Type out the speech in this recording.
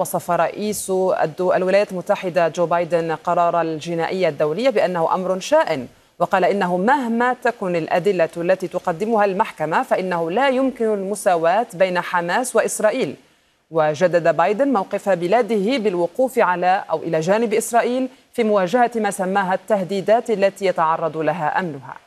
وصف رئيس الولايات المتحدة جو بايدن قرار الجنائية الدولية بأنه أمر شائن وقال إنه مهما تكن الأدلة التي تقدمها المحكمة فإنه لا يمكن المساواة بين حماس وإسرائيل وجدد بايدن موقف بلاده بالوقوف على أو إلى جانب إسرائيل في مواجهة ما سماها التهديدات التي يتعرض لها أمنها